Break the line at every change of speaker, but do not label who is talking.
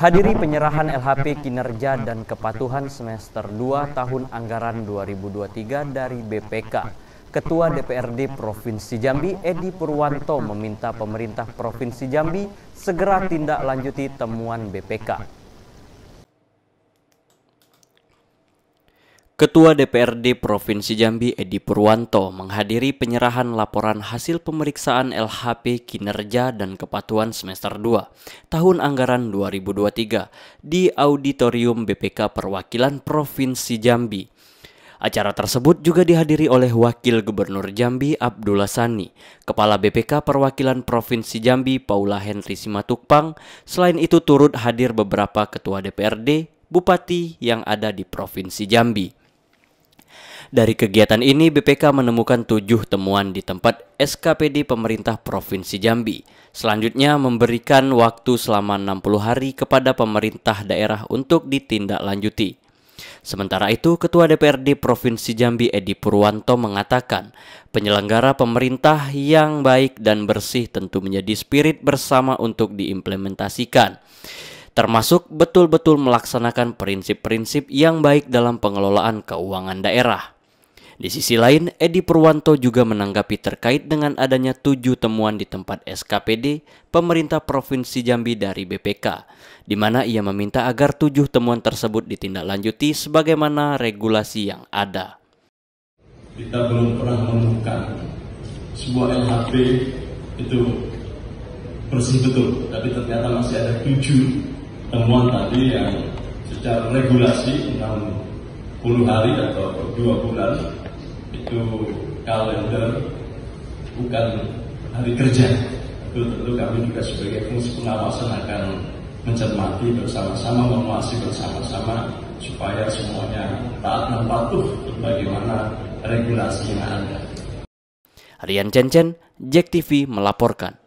Hadiri penyerahan LHP kinerja dan kepatuhan semester 2 tahun anggaran 2023 dari BPK. Ketua DPRD Provinsi Jambi Edi Purwanto meminta pemerintah Provinsi Jambi segera tindak lanjuti temuan BPK. Ketua DPRD Provinsi Jambi Edi Purwanto menghadiri penyerahan laporan hasil pemeriksaan LHP kinerja dan kepatuhan semester 2 tahun anggaran 2023 di Auditorium BPK Perwakilan Provinsi Jambi. Acara tersebut juga dihadiri oleh Wakil Gubernur Jambi Abdullah Sani, Kepala BPK Perwakilan Provinsi Jambi Paula Henry Simatupang, selain itu turut hadir beberapa Ketua DPRD, Bupati yang ada di Provinsi Jambi. Dari kegiatan ini, BPK menemukan tujuh temuan di tempat SKPD pemerintah Provinsi Jambi. Selanjutnya, memberikan waktu selama 60 hari kepada pemerintah daerah untuk ditindaklanjuti. Sementara itu, Ketua DPRD Provinsi Jambi Edi Purwanto mengatakan, penyelenggara pemerintah yang baik dan bersih tentu menjadi spirit bersama untuk diimplementasikan, termasuk betul-betul melaksanakan prinsip-prinsip yang baik dalam pengelolaan keuangan daerah. Di sisi lain, Edi Purwanto juga menanggapi terkait dengan adanya tujuh temuan di tempat SKPD pemerintah Provinsi Jambi dari BPK, di mana ia meminta agar tujuh temuan tersebut ditindaklanjuti sebagaimana regulasi yang ada.
Kita belum pernah menemukan sebuah LHP itu bersih betul, tapi ternyata masih ada tujuh temuan tadi yang secara regulasi 60 hari atau dua bulan tentu kalender bukan hari kerja. Itu tentu kami juga sebagai fungsi pengawasan akan mencermati bersama-sama, mengawasi bersama-sama supaya semuanya taat dan patuh bagaimana regulasi yang ada.
Rian Cencen, Jack TV melaporkan.